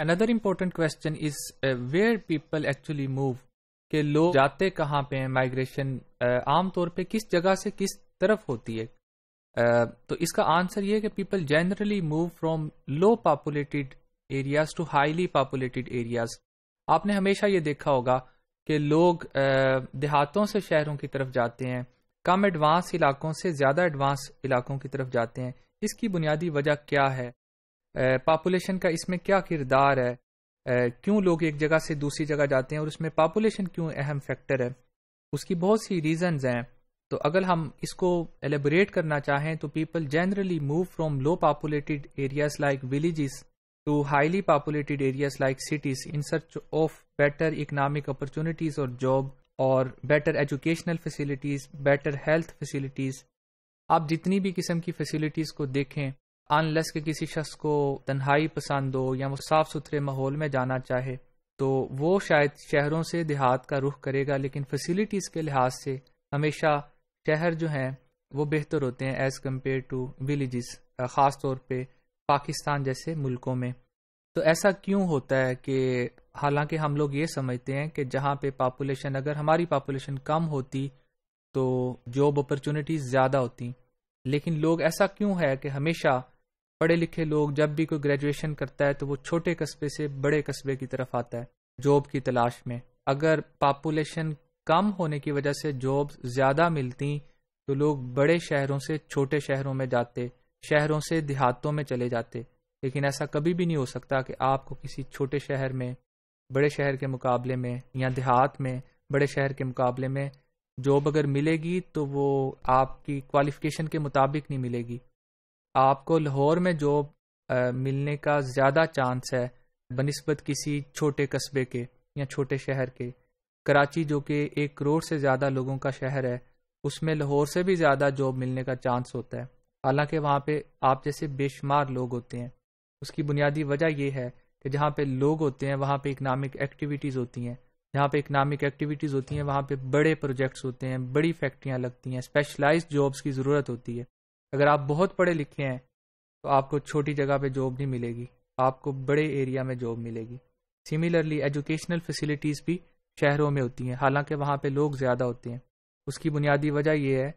Another important question is where people actually move के लोग जाते कहाँ पे हैं माइग्रेशन आमतौर पर किस जगह से किस तरफ होती है uh, तो इसका आंसर यह है कि people generally move from low populated areas to highly populated areas आपने हमेशा ये देखा होगा कि लोग uh, देहातों से शहरों की तरफ जाते हैं कम एडवांस इलाकों से ज्यादा एडवांस इलाकों की तरफ जाते हैं इसकी बुनियादी वजह क्या है पॉपुलेशन का इसमें क्या किरदार है क्यों लोग एक जगह से दूसरी जगह जाते हैं और उसमें पॉपुलेशन क्यों अहम फैक्टर है उसकी बहुत सी रीजंस हैं तो अगर हम इसको एलेबोरेट करना चाहें तो people generally move from low populated areas like villages to highly populated areas like cities in search of better economic opportunities और जॉब और better educational facilities better health facilities आप जितनी भी किस्म की फैसिलिटीज को देखें अनलेस के किसी शख्स को तन्हाई पसंद हो या वो साफ सुथरे माहौल में जाना चाहे तो वो शायद शहरों से देहात का रुख करेगा लेकिन फैसिलिटीज़ के लिहाज से हमेशा शहर जो हैं वो बेहतर होते हैं एज़ कम्पेयर टू विलेज़ ख़ास तौर पर पाकिस्तान जैसे मुल्कों में तो ऐसा क्यों होता है कि हालांकि हम लोग ये समझते हैं कि जहाँ पे पापुलेशन अगर हमारी पापुलेशन कम होती तो जॉब अपॉर्चुनिटीज़ ज़्यादा होती लेकिन लोग ऐसा क्यों है कि हमेशा पढ़े लिखे लोग जब भी कोई ग्रेजुएशन करता है तो वो छोटे कस्बे से बड़े कस्बे की तरफ आता है जॉब की तलाश में अगर पॉपुलेशन कम होने की वजह से जॉब ज़्यादा मिलती तो लोग बड़े शहरों से छोटे शहरों में जाते शहरों से देहातों में चले जाते लेकिन ऐसा कभी भी नहीं हो सकता कि आपको किसी छोटे शहर में बड़े शहर के मुकाबले में या देहात में बड़े शहर के मुकाबले में जॉब अगर मिलेगी तो वो आपकी क्वालिफिकेशन के मुताबिक नहीं मिलेगी आपको लाहौर में जॉब मिलने का ज़्यादा चांस है बनस्बत किसी छोटे कस्बे के या छोटे शहर के कराची जो कि एक करोड़ से ज़्यादा लोगों का शहर है उसमें लाहौर से भी ज़्यादा जॉब मिलने का चांस होता है हालांकि वहां पे आप जैसे बेशुमार लोग होते हैं उसकी बुनियादी वजह यह है कि जहां पे लोग होते हैं वहां पे इकनॉमिक एक्टिविटीज़ होती हैं जहाँ पे इकनॉमिक एक्टिविटीज़ होती हैं वहां पे बड़े प्रोजेक्ट्स होते हैं बड़ी फैक्ट्रियाँ लगती हैं स्पेशलाइज्ड जॉब्स की ज़रूरत होती है अगर आप बहुत पढ़े लिखे हैं तो आपको छोटी जगह पे जॉब नहीं मिलेगी आपको बड़े एरिया में जॉब मिलेगी सिमिलरली एजुकेशनल फैसिलिटीज़ भी शहरों में होती हैं हालांकि वहाँ पे लोग ज़्यादा होते हैं उसकी बुनियादी वजह यह है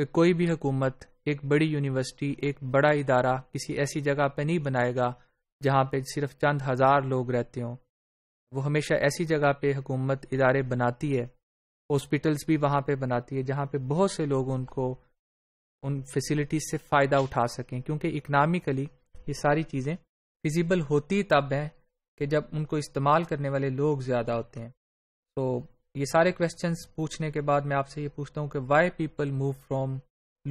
कि कोई भी हुकूमत एक बड़ी यूनिवर्सिटी एक बड़ा इदारा किसी ऐसी जगह पर नहीं बनाएगा जहाँ पे सिर्फ चंद हज़ार लोग रहते हों वो हमेशा ऐसी जगह पे हुकूमत इदारे बनाती है हॉस्पिटल्स भी वहाँ पे बनाती है जहाँ पे बहुत से लोग उनको उन फैसिलिटीज से फ़ायदा उठा सकें क्योंकि इकनॉमिकली ये सारी चीज़ें फिजिबल होती तब हैं कि जब उनको इस्तेमाल करने वाले लोग ज़्यादा होते हैं तो ये सारे क्वेश्चंस पूछने के बाद मैं आपसे ये पूछता हूँ कि why people move from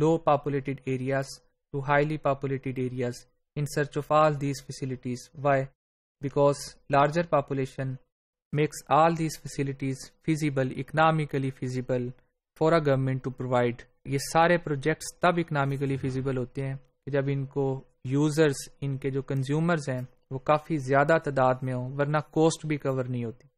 low populated areas to highly populated areas in search of all these facilities. Why? Because larger population makes all these facilities feasible, economically feasible for a government to provide ये सारे projects तब economically feasible होते हैं कि जब इनको users इनके जो कंज्यूमर्स हैं वो काफ़ी ज़्यादा तादाद में हो वरना कॉस्ट भी कवर नहीं होती